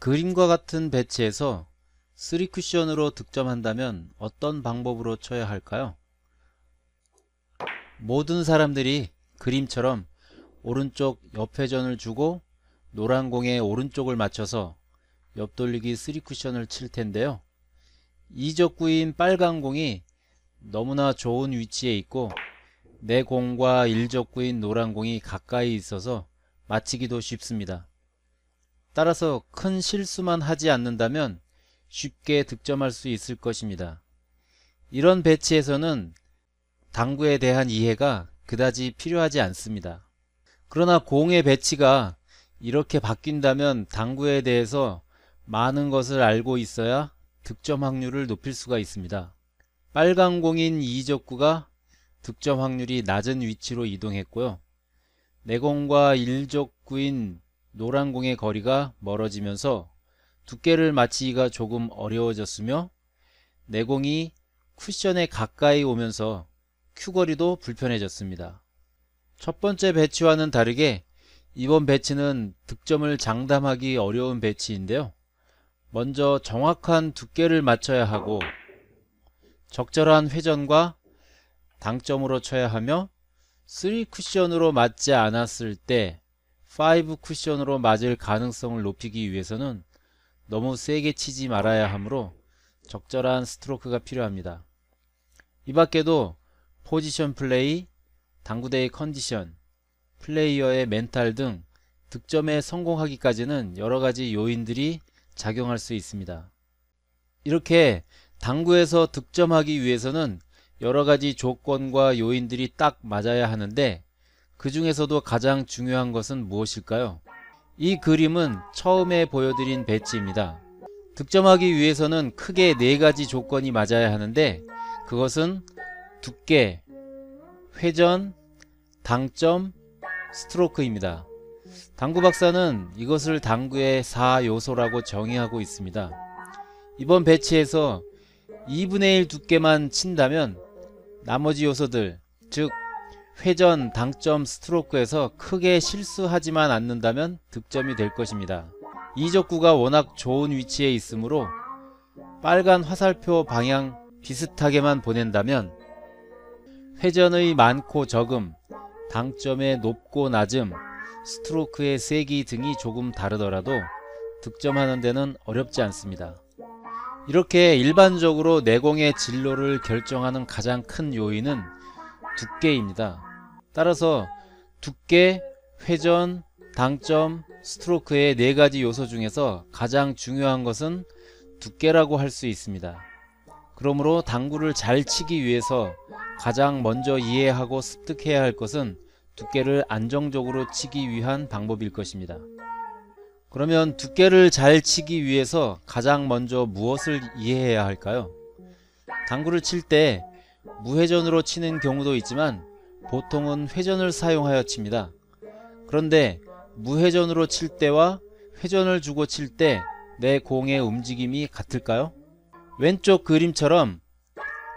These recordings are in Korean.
그림과 같은 배치에서 3쿠션으로 득점한다면 어떤 방법으로 쳐야 할까요? 모든 사람들이 그림처럼 오른쪽 옆에전을 주고 노란 공의 오른쪽을 맞춰서 옆돌리기 3쿠션을 칠 텐데요. 이적구인 빨간 공이 너무나 좋은 위치에 있고 내 공과 일적구인 노란 공이 가까이 있어서 맞히기도 쉽습니다. 따라서 큰 실수만 하지 않는다면 쉽게 득점할 수 있을 것입니다. 이런 배치에서는 당구에 대한 이해가 그다지 필요하지 않습니다. 그러나 공의 배치가 이렇게 바뀐다면 당구에 대해서 많은 것을 알고 있어야 득점 확률을 높일 수가 있습니다. 빨간 공인 2적구가 득점 확률이 낮은 위치로 이동했고요. 내공과 1적구인 노란 공의 거리가 멀어지면서 두께를 맞히기가 조금 어려워졌으며 내공이 쿠션에 가까이 오면서 큐거리도 불편해졌습니다. 첫 번째 배치와는 다르게 이번 배치는 득점을 장담하기 어려운 배치인데요. 먼저 정확한 두께를 맞춰야 하고 적절한 회전과 당점으로 쳐야 하며 3쿠션으로 맞지 않았을 때5 쿠션으로 맞을 가능성을 높이기 위해서는 너무 세게 치지 말아야 하므로 적절한 스트로크가 필요합니다. 이 밖에도 포지션 플레이, 당구대의 컨디션, 플레이어의 멘탈 등 득점에 성공하기까지는 여러가지 요인들이 작용할 수 있습니다. 이렇게 당구에서 득점하기 위해서는 여러가지 조건과 요인들이 딱 맞아야 하는데 그 중에서도 가장 중요한 것은 무엇일까요? 이 그림은 처음에 보여드린 배치입니다. 득점하기 위해서는 크게 네 가지 조건이 맞아야 하는데 그것은 두께, 회전, 당점, 스트로크입니다. 당구 박사는 이것을 당구의 4요소라고 정의하고 있습니다. 이번 배치에서 2분의 1 두께만 친다면 나머지 요소들, 즉 회전, 당점, 스트로크에서 크게 실수하지만 않는다면 득점이 될 것입니다. 이적구가 워낙 좋은 위치에 있으므로 빨간 화살표 방향 비슷하게만 보낸다면 회전의 많고 적음, 당점의 높고 낮음, 스트로크의 세기 등이 조금 다르더라도 득점하는 데는 어렵지 않습니다. 이렇게 일반적으로 내공의 진로를 결정하는 가장 큰 요인은 두께입니다. 따라서 두께, 회전, 당점, 스트로크의 네 가지 요소 중에서 가장 중요한 것은 두께라고 할 수 있습니다. 그러므로 당구를 잘 치기 위해서 가장 먼저 이해하고 습득해야 할 것은 두께를 안정적으로 치기 위한 방법일 것입니다. 그러면 두께를 잘 치기 위해서 가장 먼저 무엇을 이해해야 할까요? 당구를 칠 때 무회전으로 치는 경우도 있지만 보통은 회전을 사용하여 칩니다. 그런데 무회전으로 칠 때와 회전을 주고 칠 때 내 공의 움직임이 같을까요? 왼쪽 그림처럼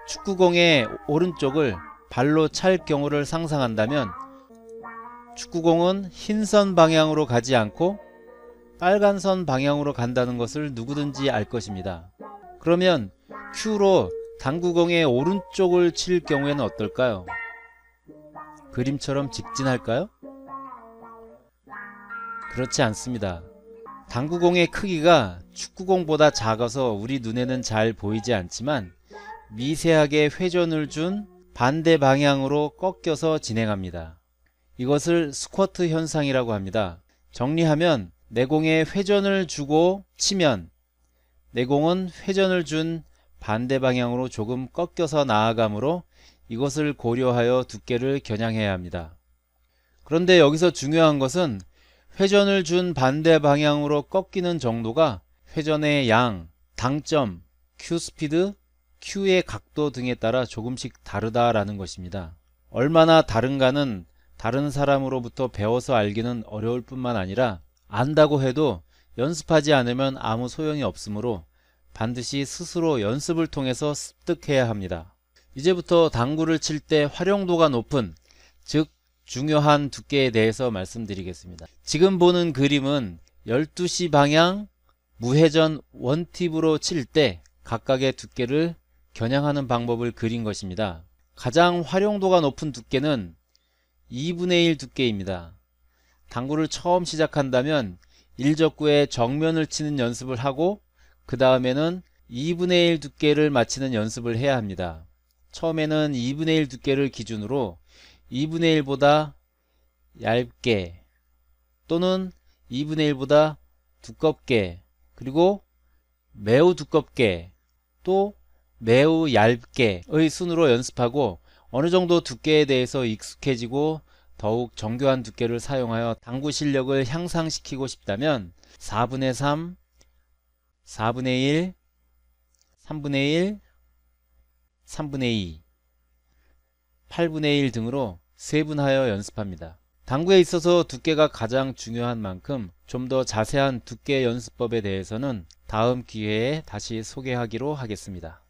축구공의 오른쪽을 발로 찰 경우를 상상한다면 축구공은 흰선 방향으로 가지 않고 빨간 선 방향으로 간다는 것을 누구든지 알 것입니다. 그러면 Q로 당구공의 오른쪽을 칠 경우에는 어떨까요? 그림처럼 직진할까요? 그렇지 않습니다. 당구공의 크기가 축구공보다 작아서 우리 눈에는 잘 보이지 않지만 미세하게 회전을 준 반대 방향으로 꺾여서 진행합니다. 이것을 스쿼트 현상이라고 합니다. 정리하면 내공에 회전을 주고 치면 내공은 회전을 준 반대 방향으로 조금 꺾여서 나아가므로 이것을 고려하여 두께를 겨냥해야 합니다. 그런데 여기서 중요한 것은 회전을 준 반대 방향으로 꺾이는 정도가 회전의 양, 당점, Q스피드, Q의 각도 등에 따라 조금씩 다르다라는 것입니다. 얼마나 다른가는 다른 사람으로부터 배워서 알기는 어려울 뿐만 아니라 안다고 해도 연습하지 않으면 아무 소용이 없으므로 반드시 스스로 연습을 통해서 습득해야 합니다. 이제부터 당구를 칠 때 활용도가 높은 즉 중요한 두께에 대해서 말씀드리겠습니다. 지금 보는 그림은 12시 방향 무회전 원팁으로 칠 때 각각의 두께를 겨냥하는 방법을 그린 것입니다. 가장 활용도가 높은 두께는 2분의 1 두께입니다. 당구를 처음 시작한다면 1적구에 정면을 치는 연습을 하고 그 다음에는 2분의 1 두께를 맞히는 연습을 해야 합니다. 처음에는 2분의 1 두께를 기준으로 2분의 1보다 얇게 또는 2분의 1보다 두껍게 그리고 매우 두껍게 또 매우 얇게의 순으로 연습하고 어느 정도 두께에 대해서 익숙해지고 더욱 정교한 두께를 사용하여 당구 실력을 향상시키고 싶다면 4분의 3, 4분의 1, 3분의 1, 3분의 2, 8분의 1 등으로 세분하여 연습합니다. 당구에 있어서 두께가 가장 중요한 만큼 좀 더 자세한 두께 연습법에 대해서는 다음 기회에 다시 소개하기로 하겠습니다.